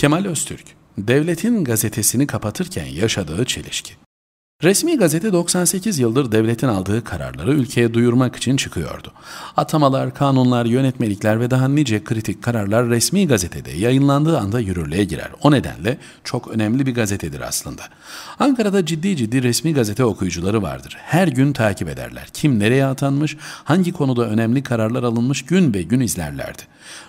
Kemal Öztürk, devletin gazetesini kapatırken yaşadığı çelişki. Resmi gazete 98 yıldır devletin aldığı kararları ülkeye duyurmak için çıkıyordu. Atamalar, kanunlar, yönetmelikler ve daha nice kritik kararlar resmi gazetede yayınlandığı anda yürürlüğe girer. O nedenle çok önemli bir gazetedir aslında. Ankara'da ciddi ciddi resmi gazete okuyucuları vardır. Her gün takip ederler. Kim nereye atanmış, hangi konuda önemli kararlar alınmış gün be gün izlerlerdi.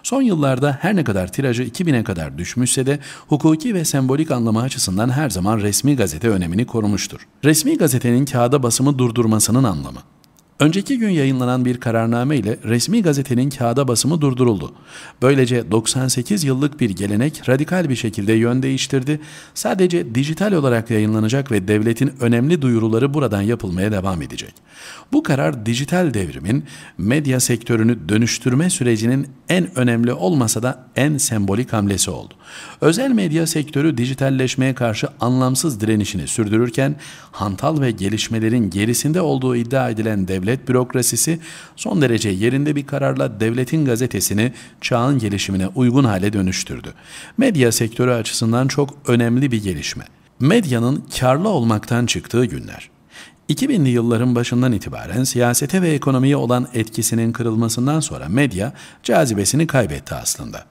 Son yıllarda her ne kadar tirajı 2000'e kadar düşmüşse de hukuki ve sembolik anlamı açısından her zaman resmi gazete önemini korumuştur resmi gazetenin kağıda basımı durdurmasının anlamı. Önceki gün yayınlanan bir kararname ile resmi gazetenin kağıda basımı durduruldu. Böylece 98 yıllık bir gelenek radikal bir şekilde yön değiştirdi. Sadece dijital olarak yayınlanacak ve devletin önemli duyuruları buradan yapılmaya devam edecek. Bu karar dijital devrimin medya sektörünü dönüştürme sürecinin en önemli olmasa da en sembolik hamlesi oldu. Özel medya sektörü dijitalleşmeye karşı anlamsız direnişini sürdürürken hantal ve gelişmelerin gerisinde olduğu iddia edilen devlet devlet bürokrasisi son derece yerinde bir kararla devletin gazetesini çağın gelişimine uygun hale dönüştürdü. Medya sektörü açısından çok önemli bir gelişme. Medyanın karlı olmaktan çıktığı günler. 2000'li yılların başından itibaren siyasete ve ekonomiye olan etkisinin kırılmasından sonra medya cazibesini kaybetti aslında.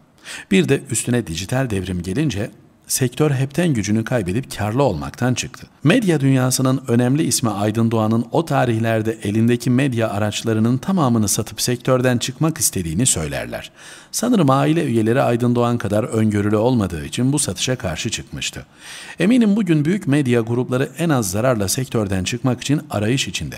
Bir de üstüne dijital devrim gelince sektör hepten gücünü kaybedip karlı olmaktan çıktı. Medya dünyasının önemli ismi Aydın Doğan'ın o tarihlerde elindeki medya araçlarının tamamını satıp sektörden çıkmak istediğini söylerler. Sanırım aile üyeleri Aydın Doğan kadar öngörülü olmadığı için bu satışa karşı çıkmıştı. Eminim bugün büyük medya grupları en az zararla sektörden çıkmak için arayış içinde.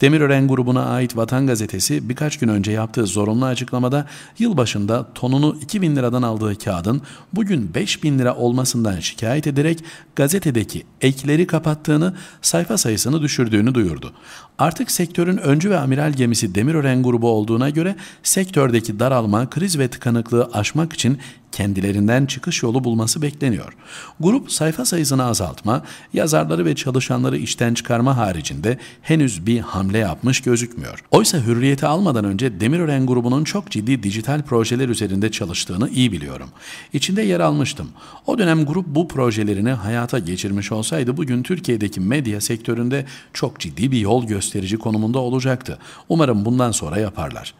Demirören grubuna ait Vatan Gazetesi birkaç gün önce yaptığı zorunlu açıklamada yılbaşında tonunu 2000 liradan aldığı kağıdın bugün 5000 lira olmasından şikayet ederek gazetedeki ekleri kapatıp kapattığını, sayfa sayısını düşürdüğünü duyurdu. Artık sektörün öncü ve amiral gemisi Demirören grubu olduğuna göre sektördeki daralma, kriz ve tıkanıklığı aşmak için kendilerinden çıkış yolu bulması bekleniyor. Grup sayfa sayısını azaltma, yazarları ve çalışanları işten çıkarma haricinde henüz bir hamle yapmış gözükmüyor. Oysa hürriyeti almadan önce Demirören grubunun çok ciddi dijital projeler üzerinde çalıştığını iyi biliyorum. İçinde yer almıştım. O dönem grup bu projelerini hayata geçirmiş olsaydı bugün Türkiye'deki medya sektöründe çok ciddi bir yol gösterici konumunda olacaktı. Umarım bundan sonra yaparlar.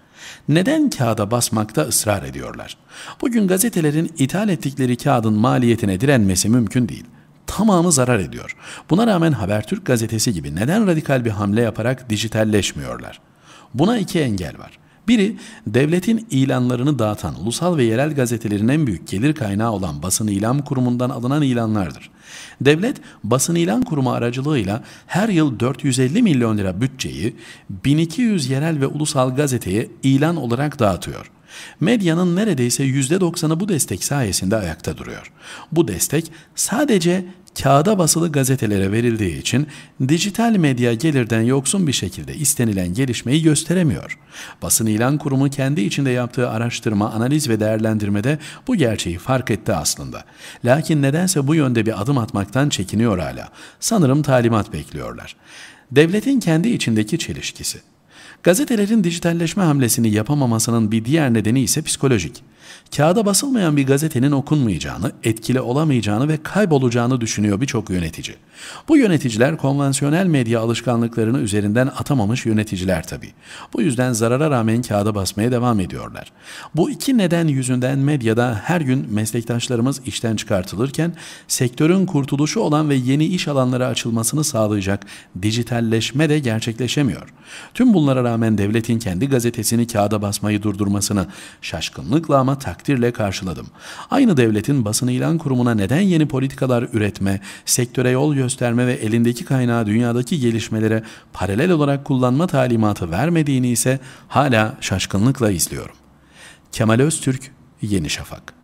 Neden kağıda basmakta ısrar ediyorlar? Bugün gazetelerin ithal ettikleri kağıdın maliyetine direnmesi mümkün değil. Tamamı zarar ediyor. Buna rağmen Habertürk gazetesi gibi neden radikal bir hamle yaparak dijitalleşmiyorlar? Buna iki engel var. Biri devletin ilanlarını dağıtan ulusal ve yerel gazetelerin en büyük gelir kaynağı olan basın ilan kurumundan alınan ilanlardır. Devlet basın ilan kurumu aracılığıyla her yıl 450 milyon lira bütçeyi 1200 yerel ve ulusal gazeteye ilan olarak dağıtıyor. Medyanın neredeyse %90'ı bu destek sayesinde ayakta duruyor. Bu destek sadece kağıda basılı gazetelere verildiği için dijital medya gelirden yoksun bir şekilde istenilen gelişmeyi gösteremiyor. Basın ilan Kurumu kendi içinde yaptığı araştırma, analiz ve değerlendirmede bu gerçeği fark etti aslında. Lakin nedense bu yönde bir adım atmaktan çekiniyor hala. Sanırım talimat bekliyorlar. Devletin kendi içindeki çelişkisi. Gazetelerin dijitalleşme hamlesini yapamamasının bir diğer nedeni ise psikolojik. Kağıda basılmayan bir gazetenin okunmayacağını, etkili olamayacağını ve kaybolacağını düşünüyor birçok yönetici. Bu yöneticiler konvansiyonel medya alışkanlıklarını üzerinden atamamış yöneticiler tabii. Bu yüzden zarara rağmen kağıda basmaya devam ediyorlar. Bu iki neden yüzünden medyada her gün meslektaşlarımız işten çıkartılırken sektörün kurtuluşu olan ve yeni iş alanları açılmasını sağlayacak dijitalleşme de gerçekleşemiyor. Tüm bunlara rağmen devletin kendi gazetesini kağıda basmayı durdurmasını şaşkınlıkla ama ama takdirle karşıladım. Aynı devletin basın ilan kurumuna neden yeni politikalar üretme, sektöre yol gösterme ve elindeki kaynağı dünyadaki gelişmelere paralel olarak kullanma talimatı vermediğini ise hala şaşkınlıkla izliyorum. Kemal Öztürk, Yeni Şafak